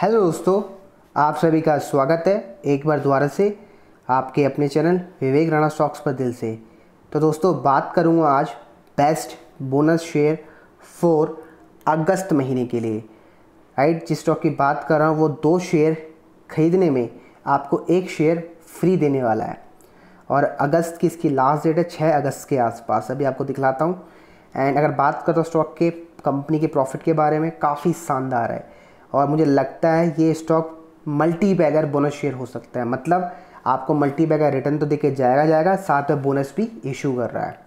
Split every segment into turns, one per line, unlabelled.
hello दोस्तों आप सभी का स्वागत है एक बार दोबारा से आपके अपने चैनल विवेक राणा स्टॉक्स पर दिल से तो दोस्तों बात करूंगा आज बेस्ट बोनस शेयर फॉर अगस्त महीने के लिए राइट जिस स्टॉक की बात कर रहा हूँ वो दो शेयर खरीदने में आपको एक शेयर फ्री देने वाला है और अगस्त की इसकी लास्ट डेट है छः अगस्त के आसपास अभी आपको दिखलाता हूँ एंड अगर बात हूँ स्टॉक के कंपनी के प्रॉफिट के बारे में काफ़ी शानदार है और मुझे लगता है ये stock multibagger bonus share हो सकता है मतलब आपको मल्टी बैगर रिटर्न तो देखे जाएगा जाएगा साथ में बोनस भी इशू कर रहा है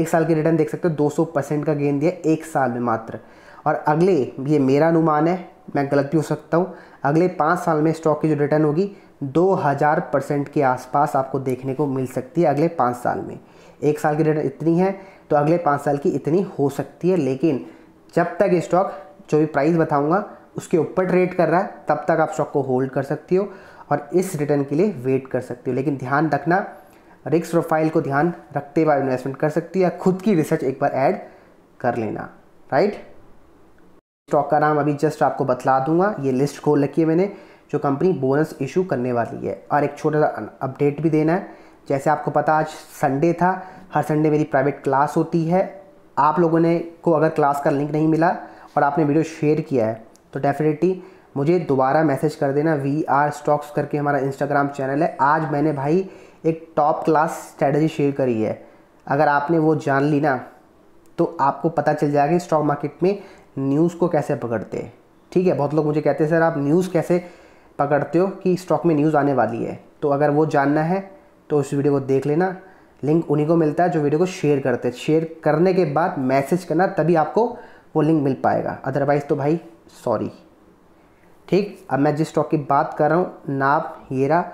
एक साल की रिटर्न देख सकते हो 200 परसेंट का गेन दिया एक साल में मात्र और अगले ये मेरा अनुमान है मैं गलत भी हो सकता हूँ अगले पाँच साल में स्टॉक की जो रिटर्न होगी 2000 परसेंट के आसपास आपको देखने को मिल सकती है अगले पाँच साल में एक साल की रिटर्न इतनी है तो अगले पाँच साल की इतनी हो सकती है लेकिन जब तक स्टॉक जो भी प्राइस बताऊँगा उसके ऊपर ट्रेड कर रहा है तब तक आप स्टॉक को होल्ड कर सकती हो और इस रिटर्न के लिए वेट कर सकती हो लेकिन ध्यान रखना रिक्स प्रोफाइल को ध्यान रखते हुए इन्वेस्टमेंट कर सकती हो या खुद की रिसर्च एक बार ऐड कर लेना राइट स्टॉक का नाम अभी जस्ट आपको बतला दूंगा ये लिस्ट खोल रखी है मैंने जो कंपनी बोनस इशू करने वाली है और एक छोटा सा अपडेट भी देना है जैसे आपको पता आज संडे था हर संडे मेरी प्राइवेट क्लास होती है आप लोगों ने को अगर क्लास का लिंक नहीं मिला और आपने वीडियो शेयर किया है तो डेफिनेटली मुझे दोबारा मैसेज कर देना वी आर स्टॉक्स करके हमारा इंस्टाग्राम चैनल है आज मैंने भाई एक टॉप क्लास स्ट्रैटेजी शेयर करी है अगर आपने वो जान ली ना तो आपको पता चल जाएगा कि स्टॉक मार्केट में न्यूज़ को कैसे पकड़ते हैं ठीक है बहुत लोग मुझे कहते हैं सर आप न्यूज़ कैसे पकड़ते हो कि स्टॉक में न्यूज़ आने वाली है तो अगर वो जानना है तो उस वीडियो को देख लेना लिंक उन्हीं को मिलता है जो वीडियो को शेयर करते हैं शेयर करने के बाद मैसेज करना तभी आपको वो लिंक मिल पाएगा अदरवाइज़ तो भाई सॉरी ठीक अब मैं जिस स्टॉक की बात कर रहा हूँ नाप हीरा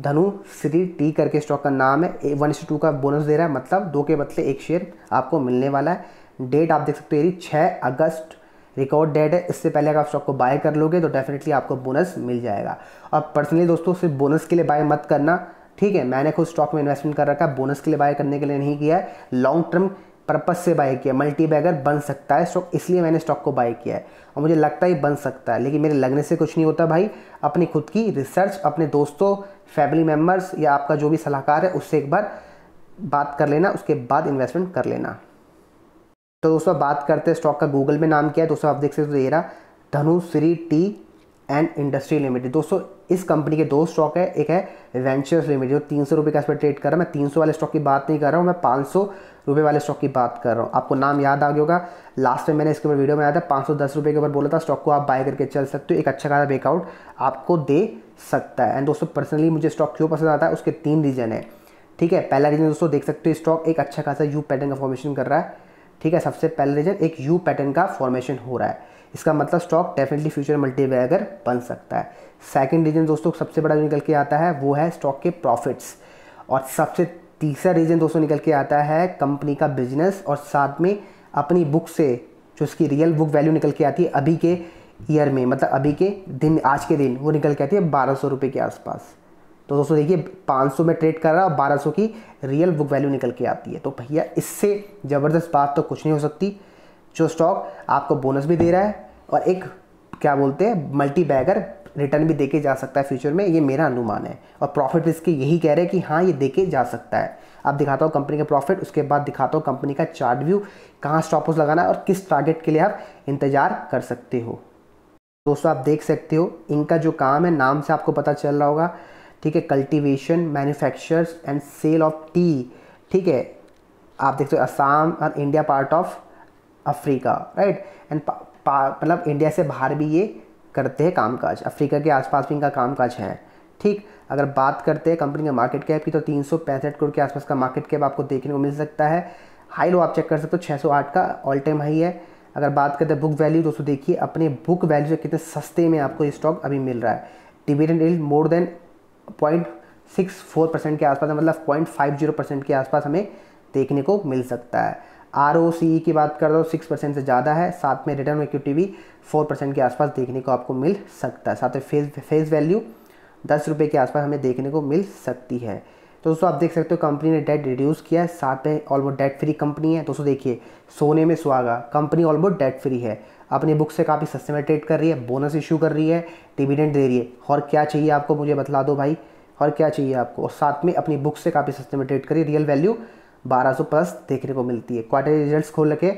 धनु श्री टी करके स्टॉक का नाम है वन टू का बोनस दे रहा है मतलब दो के बदले एक शेयर आपको मिलने वाला है डेट आप देख सकते हो यदि छः अगस्त रिकॉर्ड डेट है इससे पहले अगर आप स्टॉक को बाय कर लोगे तो डेफिनेटली आपको बोनस मिल जाएगा और पर्सनली दोस्तों सिर्फ बोनस के लिए बाय मत करना ठीक है मैंने खुद स्टॉक में इन्वेस्टमेंट कर रखा है बोनस के लिए बाय करने के लिए नहीं किया है लॉन्ग टर्म पर्पज़ से बाय किया मल्टी बैगर बन सकता है स्टॉक इसलिए मैंने स्टॉक को बाय किया है और मुझे लगता है बन सकता है लेकिन मेरे लगने से कुछ नहीं होता भाई अपनी खुद की रिसर्च अपने दोस्तों फैमिली मेम्बर्स या आपका जो भी सलाहकार है उससे एक बार बात कर लेना उसके बाद इन्वेस्टमेंट कर लेना तो दोस्तों बात करते हैं स्टॉक का गूगल में नाम क्या है दोस्तों आप देख सकते हो तो ये रहा Dhunseri tea and industry limited दोस्तों इस कंपनी के दो स्टॉक है एक है वेंचर्स लिमिटेड जो तीन सौ रुपये का इस पर ट्रेड कर रहा है मैं तीन सौ वाले स्टॉक की बात नहीं कर रहा हूँ मैं पाँच सौ रुपये वाले स्टॉक की बात कर रहा हूँ आपको नाम याद आ गया होगा लास्ट टाइम मैंने इसके ऊपर वीडियो बनाया था पाँच सौ दस रुपये के ऊपर बोला था स्टॉक को आप बाय करके चल सकते हो एक अच्छा खासा ब्रेकआउट आपको दे सकता है एंड दोस्तों पर्सनली मुझे स्टॉक क्यों पसंद आता है उसके तीन रीज़न है ठीक है पहला रीज़न दोस्तों देख सकते हो स्टॉक एक अच्छा खासा यू पैटर्न का फॉर्मेशन कर रहा है ठीक है सबसे पहला रीज़न एक यू पैटर्न का फॉर्मेशन हो रहा है इसका मतलब स्टॉक डेफिनेटली फ्यूचर मल्टीबैगर बन सकता है सेकंड रीजन दोस्तों सबसे बड़ा जो निकल के आता है वो है स्टॉक के प्रॉफिट्स और सबसे तीसरा रीजन दोस्तों निकल के आता है कंपनी का बिजनेस और साथ में अपनी बुक से जो उसकी रियल बुक वैल्यू निकल के आती है अभी के ईयर में मतलब अभी के दिन आज के दिन वो निकल के आती है बारह सौ रुपये के आसपास तो दोस्तों देखिए 500 में ट्रेड कर रहा है और 1200 की रियल बुक वैल्यू निकल के आती है तो भैया इससे ज़बरदस्त बात तो कुछ नहीं हो सकती जो स्टॉक आपको बोनस भी दे रहा है और एक क्या बोलते हैं मल्टी बैगर रिटर्न भी देके जा सकता है फ्यूचर में ये मेरा अनुमान है और प्रॉफिट इसके यही कह रहे हैं कि हाँ ये देके जा सकता है अब दिखाता हूँ कंपनी का प्रॉफिट उसके बाद दिखाता हूँ कंपनी का चार्ट व्यू कहाँ स्टॉपर्स लगाना है और किस टारगेट के लिए आप इंतज़ार कर सकते हो दोस्तों आप देख सकते हो इनका जो काम है नाम से आपको पता चल रहा होगा ठीक है cultivation manufactures and sale of tea ठीक है आप देखते हो असम और India part of Africa right and मतलब इंडिया से बाहर भी ये करते हैं कामकाज अफ्रीका के आसपास भी इनका कामकाज है ठीक अगर बात करते हैं कंपनी के मार्केट कैप की तो तीन करोड़ के आसपास का मार्केट कैप आपको देखने को मिल सकता है हाई लो आप चेक कर सकते हो आठ का ऑल टाइम हाई है अगर बात करते हैं बुक वैल्यू दोस्तों देखिए अपने बुक वैल्यू से कितने सस्ते में आपको ये स्टॉक अभी मिल रहा है dividend yield more than point six four percent के आसपास मतलब पॉइंट फाइव जीरो परसेंट के आसपास हमें देखने को मिल सकता है आर e की बात कर हूँ सिक्स परसेंट से ज़्यादा है साथ में रिटर्न इक्विटी भी फोर परसेंट के आसपास देखने को आपको मिल सकता है साथ में फेस फेस वैल्यू दस रुपये के आसपास हमें देखने को मिल सकती है तो दोस्तों आप देख सकते हो कंपनी ने डेट रिड्यूस किया है साथ में ऑलमोस्ट डेट फ्री कंपनी है दोस्तों देखिए सोने में सुहागा कंपनी ऑलमोस्ट डेट फ्री है अपनी बुक से काफ़ी सस्ते में ट्रेड कर रही है बोनस इशू कर रही है डिविडेंड दे रही है और क्या चाहिए आपको मुझे बतला दो भाई और क्या चाहिए आपको और साथ में अपनी बुक से काफ़ी सस्ते में ट्रेड करिए रियल वैल्यू 1200 प्लस देखने को मिलती है क्वार्टर रिजल्ट्स खोल रखे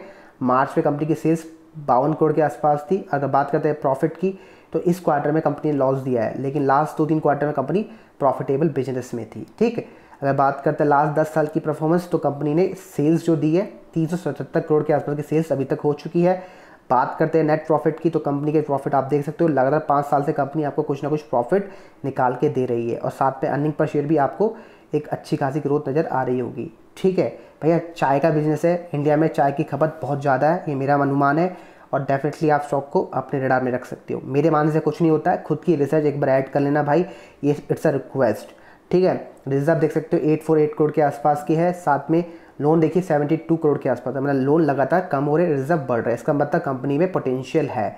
मार्च में कंपनी की सेल्स बावन करोड़ के आसपास थी अगर बात करते हैं प्रॉफिट की तो इस क्वार्टर में कंपनी ने लॉस दिया है लेकिन लास्ट दो तीन क्वार्टर में कंपनी प्रॉफिटेबल बिजनेस में थी ठीक है अगर बात करते हैं लास्ट दस साल की परफॉर्मेंस तो कंपनी ने सेल्स जो दी है तीन करोड़ के आसपास की सेल्स अभी तक हो चुकी है बात करते हैं नेट प्रॉफिट की तो कंपनी के प्रॉफिट आप देख सकते हो लगातार पाँच साल से कंपनी आपको कुछ ना कुछ प्रॉफिट निकाल के दे रही है और साथ में अर्निंग पर शेयर भी आपको एक अच्छी खासी ग्रोथ नज़र आ रही होगी ठीक है भैया चाय का बिजनेस है इंडिया में चाय की खपत बहुत ज़्यादा है ये मेरा अनुमान है और डेफिनेटली आप स्टॉक को अपने रडार में रख सकते हो मेरे मानने से कुछ नहीं होता है खुद की रिसर्च एक बार ऐड कर लेना भाई ये इट्स अ रिक्वेस्ट ठीक है रिजर्व देख सकते हो एट फोर एट करोड़ के आसपास की है साथ में लोन देखिए सेवेंटी टू करोड़ के आसपास मतलब लोन लगातार कम हो रहे रिजर्व बढ़ रहा है इसका मतलब कंपनी में पोटेंशियल है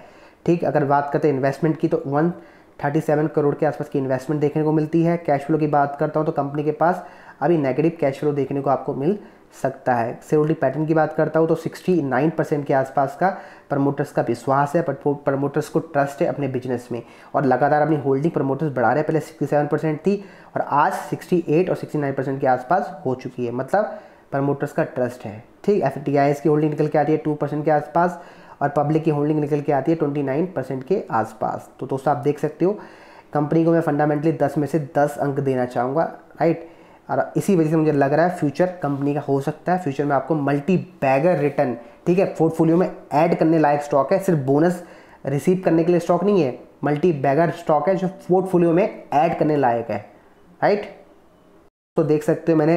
ठीक अगर बात करते हैं इन्वेस्टमेंट की तो वन थर्टी सेवन करोड़ के आसपास की इन्वेस्टमेंट देखने को मिलती है कैश फ्लो की बात करता हूँ तो कंपनी के पास अभी नेगेटिव कैश फ्लो देखने को आपको मिल सकता है सिक्योरिटी पैटर्न की बात करता हूँ तो 69 परसेंट के आसपास का प्रमोटर्स का विश्वास है प्रमोटर्स को ट्रस्ट है अपने बिजनेस में और लगातार अपनी होल्डिंग प्रमोटर्स बढ़ा रहे हैं पहले 67 परसेंट थी और आज 68 और 69 परसेंट के आसपास हो चुकी है मतलब प्रमोटर्स का ट्रस्ट है ठीक एफ की होल्डिंग निकल के आती है टू के आसपास और पब्लिक की होल्डिंग निकल के आती है ट्वेंटी नाइन परसेंट के आसपास तो दोस्तों आप देख सकते हो कंपनी को मैं फंडामेंटली दस में से दस अंक देना चाहूँगा राइट और इसी वजह से मुझे लग रहा है फ्यूचर कंपनी का हो सकता है फ्यूचर में आपको मल्टी बैगर रिटर्न ठीक है पोर्टफोलियो में ऐड करने लायक स्टॉक है सिर्फ बोनस रिसीव करने के लिए स्टॉक नहीं है मल्टी बैगर स्टॉक है जो पोर्टफोलियो में ऐड करने लायक है राइट तो देख सकते हो मैंने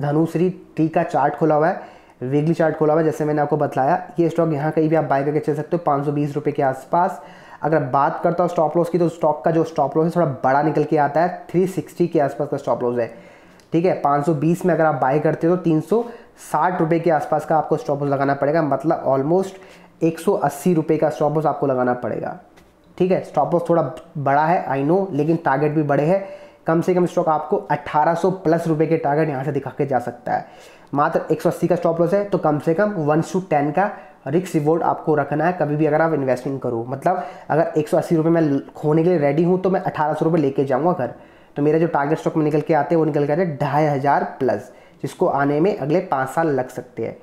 धनुश्री टी का चार्ट खोला हुआ है वीकली चार्ट खोला हुआ है जैसे मैंने आपको बताया ये स्टॉक यहाँ कहीं भी आप बाय करके चल सकते हो पाँच सौ के आसपास अगर बात करता हूँ स्टॉप लॉस की तो स्टॉक का जो स्टॉप लॉस है थोड़ा बड़ा निकल के आता है 360 के आसपास का स्टॉप लॉस है ठीक है 520 में अगर आप बाय करते हो तो तीन सौ के आसपास का आपको स्टॉप लॉस लगाना पड़ेगा मतलब ऑलमोस्ट एक सौ का स्टॉप लॉस आपको लगाना पड़ेगा ठीक है स्टॉप लॉस थोड़ा बड़ा है आई नो लेकिन टारगेट भी बड़े हैं कम से कम स्टॉक आपको 1800 प्लस रुपए के टारगेट यहाँ से दिखा के जा सकता है मात्र 180 का स्टॉप लॉस है तो कम से कम वन टू टेन का रिक्स रिवॉर्ड आपको रखना है कभी भी अगर आप इन्वेस्टमेंट करो मतलब अगर एक सौ में खोने के लिए रेडी हूँ तो मैं अठारह सौ लेके जाऊँगा घर तो मेरा जो टारगेट स्टॉक में निकल के आते हैं वो निकल के आते हैं ढाई हज़ार प्लस जिसको आने में अगले पाँच साल लग सकते हैं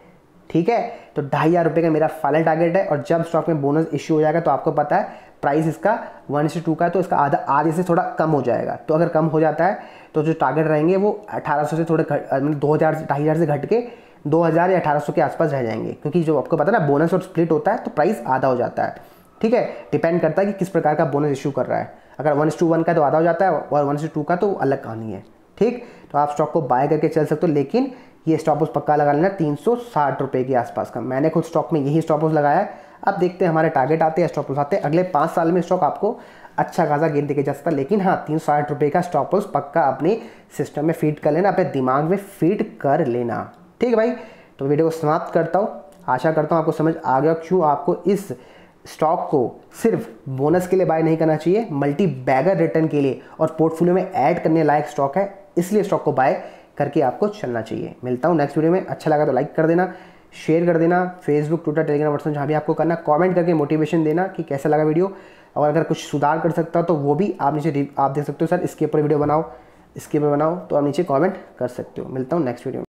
ठीक है तो ढाई हज़ार रुपये का मेरा फाइनल टारगेट है और जब स्टॉक में बोनस इश्यू हो जाएगा तो आपको पता है प्राइस इसका वन से टू का है तो इसका आधा आधे से थोड़ा कम हो जाएगा तो अगर कम हो जाता है तो जो टारगेट रहेंगे वो अठारह से थोड़े घट मतलब दो हज़ार ढाई हज़ार से घट के दो हज़ार या अठारह सौ के आसपास रह जाएंगे क्योंकि जो आपको पता है ना बोनस और स्प्लिट होता है तो प्राइस आधा हो जाता है ठीक है डिपेंड करता है कि किस प्रकार का बोनस इशू कर रहा है अगर वन टू वन का तो आधा हो जाता है और वन टू का तो अलग कहानी है ठीक तो आप स्टॉक को बाय करके चल सकते हो लेकिन ये स्टॉप उस पक्का लगा लेना तीन सौ साठ रुपये के आसपास का मैंने खुद स्टॉक में यही स्टॉप लगाया है अब देखते हैं हमारे टारगेट आते हैं स्टॉप आते हैं अगले पाँच साल में स्टॉक आपको अच्छा खासा गेंद देखे जा सकता है लेकिन हाँ तीन सौ रुपये का स्टॉप लॉस पक्का अपने सिस्टम में फीड कर लेना अपने दिमाग में फीड कर लेना ठीक है भाई तो वीडियो को समाप्त करता हूँ आशा करता हूँ आपको समझ आ गया क्यों आपको इस स्टॉक को सिर्फ बोनस के लिए बाय नहीं करना चाहिए मल्टी बैगर रिटर्न के लिए और पोर्टफोलियो में ऐड करने लायक स्टॉक है इसलिए स्टॉक को बाय करके आपको चलना चाहिए मिलता हूँ नेक्स्ट वीडियो में अच्छा लगा तो लाइक कर देना शेयर कर देना फेसबुक ट्विटर टेलीग्राम व्हाट्सएप जहाँ भी आपको करना कमेंट करके मोटिवेशन देना कि कैसा लगा वीडियो और अगर कुछ सुधार कर सकता तो वो भी आप नीचे आप देख सकते हो सर इसके ऊपर वीडियो बनाओ इसके ऊपर बनाओ तो आप नीचे कमेंट कर सकते हो मिलता हूँ नेक्स्ट वीडियो में